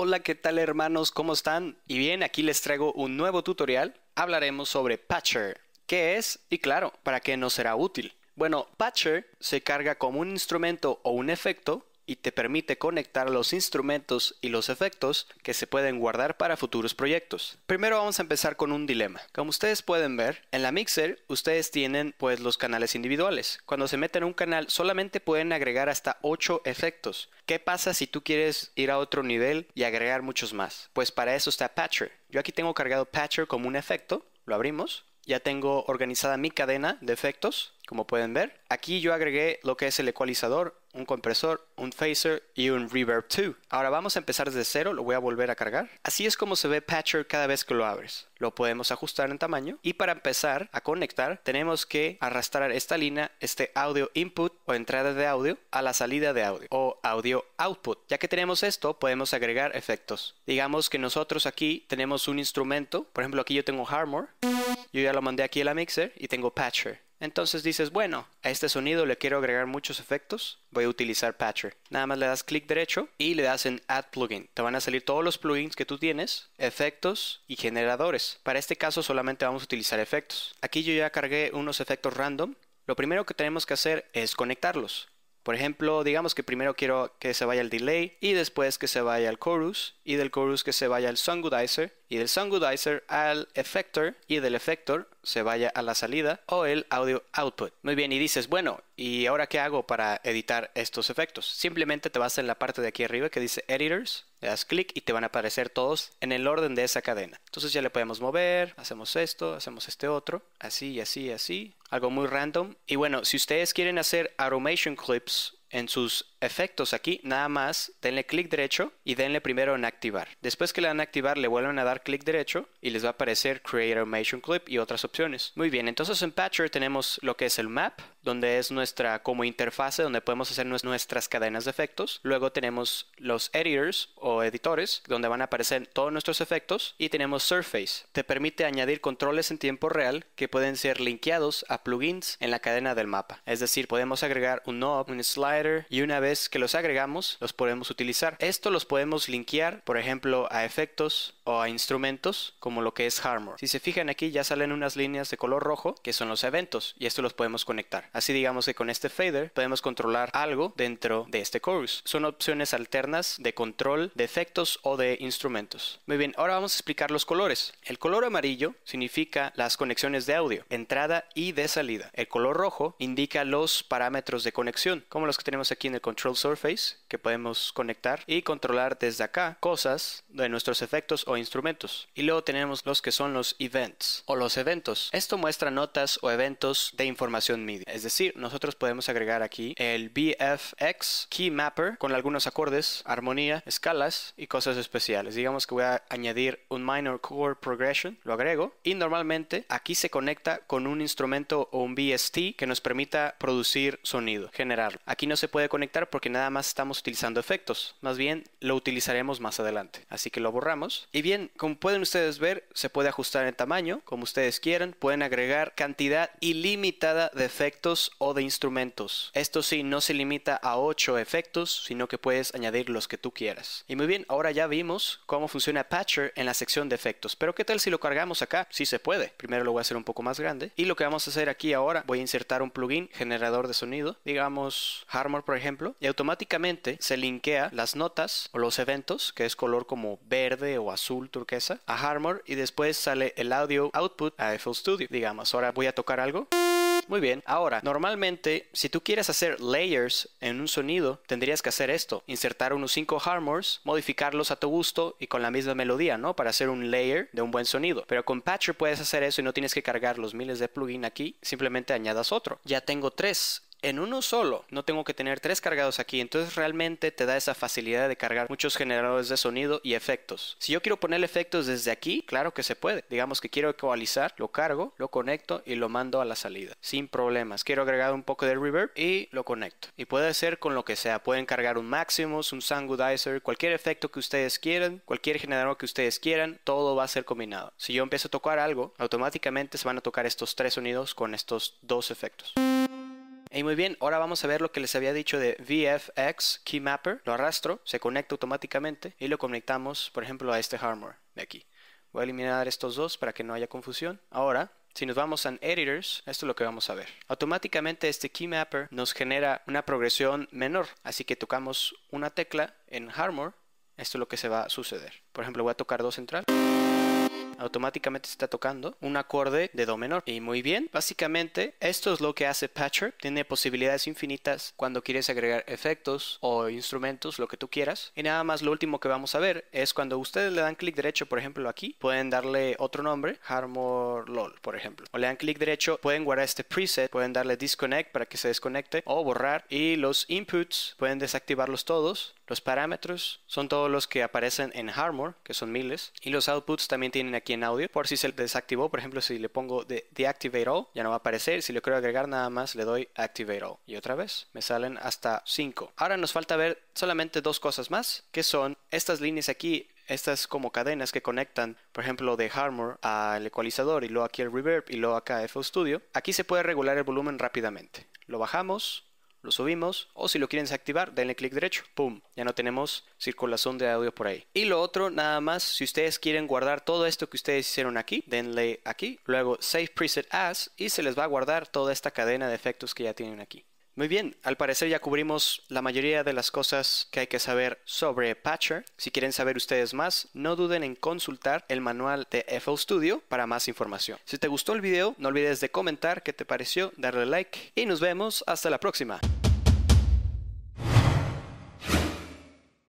Hola, ¿qué tal hermanos? ¿Cómo están? Y bien, aquí les traigo un nuevo tutorial. Hablaremos sobre Patcher, qué es y claro, para qué nos será útil. Bueno, Patcher se carga como un instrumento o un efecto y te permite conectar los instrumentos y los efectos que se pueden guardar para futuros proyectos. Primero vamos a empezar con un dilema. Como ustedes pueden ver, en la Mixer ustedes tienen pues los canales individuales. Cuando se meten en un canal solamente pueden agregar hasta 8 efectos. ¿Qué pasa si tú quieres ir a otro nivel y agregar muchos más? Pues para eso está Patcher. Yo aquí tengo cargado Patcher como un efecto, lo abrimos, ya tengo organizada mi cadena de efectos, como pueden ver. Aquí yo agregué lo que es el ecualizador, un compresor, un phaser y un reverb 2. Ahora vamos a empezar desde cero, lo voy a volver a cargar. Así es como se ve Patcher cada vez que lo abres. Lo podemos ajustar en tamaño y para empezar a conectar tenemos que arrastrar esta línea, este audio input o entrada de audio a la salida de audio o audio output. Ya que tenemos esto podemos agregar efectos. Digamos que nosotros aquí tenemos un instrumento, por ejemplo aquí yo tengo Harmore, yo ya lo mandé aquí a la mixer y tengo Patcher. Entonces dices, bueno, a este sonido le quiero agregar muchos efectos, voy a utilizar Patcher. Nada más le das clic derecho y le das en Add Plugin. Te van a salir todos los plugins que tú tienes, efectos y generadores. Para este caso solamente vamos a utilizar efectos. Aquí yo ya cargué unos efectos random. Lo primero que tenemos que hacer es conectarlos. Por ejemplo, digamos que primero quiero que se vaya el delay y después que se vaya el chorus y del chorus que se vaya al sungudizer y del sungudizer al effector y del effector se vaya a la salida o el audio output. Muy bien, y dices, bueno, ¿y ahora qué hago para editar estos efectos? Simplemente te vas en la parte de aquí arriba que dice editors, le das clic y te van a aparecer todos en el orden de esa cadena. Entonces ya le podemos mover, hacemos esto, hacemos este otro, así, así, así, algo muy random. Y bueno, si ustedes quieren hacer automation clips en sus efectos aquí, nada más denle clic derecho y denle primero en activar. Después que le dan a activar, le vuelven a dar clic derecho y les va a aparecer Create Automation Clip y otras opciones. Muy bien, entonces en Patcher tenemos lo que es el map, donde es nuestra como interfase donde podemos hacer nuestras cadenas de efectos. Luego tenemos los editors o editores, donde van a aparecer todos nuestros efectos. Y tenemos Surface, te permite añadir controles en tiempo real que pueden ser linkeados a plugins en la cadena del mapa. Es decir, podemos agregar un knob, un slider y una vez que los agregamos, los podemos utilizar. Esto los podemos linkear, por ejemplo, a efectos o a instrumentos, como lo que es Harmor. Si se fijan aquí, ya salen unas líneas de color rojo, que son los eventos, y esto los podemos conectar. Así digamos que con este fader podemos controlar algo dentro de este chorus. Son opciones alternas de control de efectos o de instrumentos. Muy bien, ahora vamos a explicar los colores. El color amarillo significa las conexiones de audio, entrada y de salida. El color rojo indica los parámetros de conexión, como los que tenemos aquí en el control Control Surface que podemos conectar y controlar desde acá cosas de nuestros efectos o instrumentos. Y luego tenemos los que son los events o los eventos. Esto muestra notas o eventos de información MIDI. Es decir, nosotros podemos agregar aquí el BFX Key Mapper con algunos acordes, armonía, escalas y cosas especiales. Digamos que voy a añadir un minor chord progression, lo agrego y normalmente aquí se conecta con un instrumento o un BST que nos permita producir sonido, generarlo. Aquí no se puede conectar porque nada más estamos utilizando efectos. Más bien, lo utilizaremos más adelante. Así que lo borramos. Y bien, como pueden ustedes ver, se puede ajustar el tamaño, como ustedes quieran. Pueden agregar cantidad ilimitada de efectos o de instrumentos. Esto sí, no se limita a 8 efectos, sino que puedes añadir los que tú quieras. Y muy bien, ahora ya vimos cómo funciona Patcher en la sección de efectos. Pero ¿qué tal si lo cargamos acá? Sí se puede. Primero lo voy a hacer un poco más grande. Y lo que vamos a hacer aquí ahora, voy a insertar un plugin generador de sonido. Digamos Harmor por ejemplo y automáticamente se linkea las notas o los eventos, que es color como verde o azul turquesa, a Harmor. y después sale el audio output a FL Studio. Digamos, ahora voy a tocar algo. Muy bien, ahora, normalmente, si tú quieres hacer layers en un sonido, tendrías que hacer esto, insertar unos 5 harmors, modificarlos a tu gusto y con la misma melodía, ¿no? Para hacer un layer de un buen sonido. Pero con Patcher puedes hacer eso y no tienes que cargar los miles de plugin aquí, simplemente añadas otro. Ya tengo tres en uno solo. No tengo que tener tres cargados aquí, entonces realmente te da esa facilidad de cargar muchos generadores de sonido y efectos. Si yo quiero poner efectos desde aquí, claro que se puede. Digamos que quiero ecualizar, lo cargo, lo conecto y lo mando a la salida, sin problemas. Quiero agregar un poco de reverb y lo conecto. Y puede ser con lo que sea, pueden cargar un Maximus, un Sangudizer, cualquier efecto que ustedes quieran, cualquier generador que ustedes quieran, todo va a ser combinado. Si yo empiezo a tocar algo, automáticamente se van a tocar estos tres sonidos con estos dos efectos. Y muy bien, ahora vamos a ver lo que les había dicho de VFX Key Mapper. Lo arrastro, se conecta automáticamente y lo conectamos, por ejemplo, a este hardware de aquí. Voy a eliminar estos dos para que no haya confusión. Ahora si nos vamos a Editors, esto es lo que vamos a ver. Automáticamente este Mapper nos genera una progresión menor, así que tocamos una tecla en Hardware, esto es lo que se va a suceder. Por ejemplo, voy a tocar 2 central automáticamente está tocando un acorde de do menor. Y muy bien, básicamente esto es lo que hace Patcher. Tiene posibilidades infinitas cuando quieres agregar efectos o instrumentos, lo que tú quieras. Y nada más lo último que vamos a ver es cuando ustedes le dan clic derecho, por ejemplo aquí, pueden darle otro nombre, Harmor LOL, por ejemplo. O le dan clic derecho, pueden guardar este preset, pueden darle disconnect para que se desconecte o borrar. Y los inputs pueden desactivarlos todos los parámetros son todos los que aparecen en Harmor, que son miles, y los outputs también tienen aquí en audio, por si se desactivó, por ejemplo, si le pongo de deactivate all, ya no va a aparecer, si le quiero agregar nada más le doy activate all. Y otra vez, me salen hasta 5. Ahora nos falta ver solamente dos cosas más, que son estas líneas aquí, estas como cadenas que conectan, por ejemplo, de Harmor al ecualizador y luego aquí el reverb y luego acá FO Studio. Aquí se puede regular el volumen rápidamente. Lo bajamos, lo subimos o si lo quieren desactivar, denle clic derecho, ¡pum! Ya no tenemos circulación de audio por ahí. Y lo otro, nada más, si ustedes quieren guardar todo esto que ustedes hicieron aquí, denle aquí, luego Save Preset As y se les va a guardar toda esta cadena de efectos que ya tienen aquí. Muy bien, al parecer ya cubrimos la mayoría de las cosas que hay que saber sobre Patcher. Si quieren saber ustedes más, no duden en consultar el manual de FL Studio para más información. Si te gustó el video, no olvides de comentar qué te pareció, darle like y nos vemos hasta la próxima.